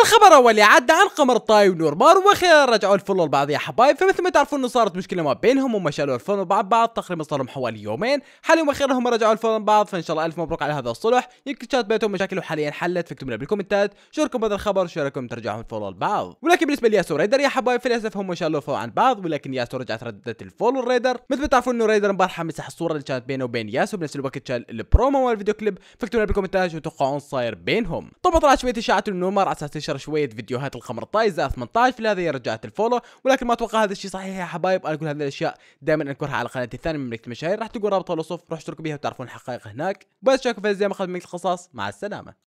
الخبر اللي عدى عن قمر طاي ونورمار واخيرا رجعوا الفولو لبعض يا حبايب فمثل ما تعرفون انه صارت مشكله ما بينهم وما شالوا الفولو لبعض بعض تقريبا صار لهم حوالي يومين حاليا واخيرا هم رجعوا الفولو لبعض فان شاء الله الف مبروك على هذا الصلح يمكن كانت بيتهم مشاكل وحاليا حلت فاكتبوا لنا بالكومنتات شو رايكم بهذا الخبر شو رايكم ترجعوا الفولو لبعض ولكن بالنسبه لياسو ريدر يا حبايب فللاسف هم شالوا الفولو عن بعض ولكن ياسو رجعت ردت الفولو ريدر مثل ما تعرفون انه ريدر امبارح مسح الصوره اللي كانت بينه وبين ياسو بنفس الوقت شال البرومو والفيديو كليب فاكتبوا لنا بالكومنتات شو تتوقعون صاير بينهم طبعا طلعت شويه اشاعات انه نورمار على اساس نشر شويه فيديوهات الخمر 15 18 في لهذه رجعت الفولو ولكن ما اتوقع هذا الشيء صحيح يا حبايب انا كل هذه الاشياء دائما انكرها على قناتي الثانيه مملكه المشاهير راح تقول رابطها الوصف روح اشتركوا بها وتعرفون الحقائق هناك بس شاركوا في زي ما اخذ من القصص مع السلامه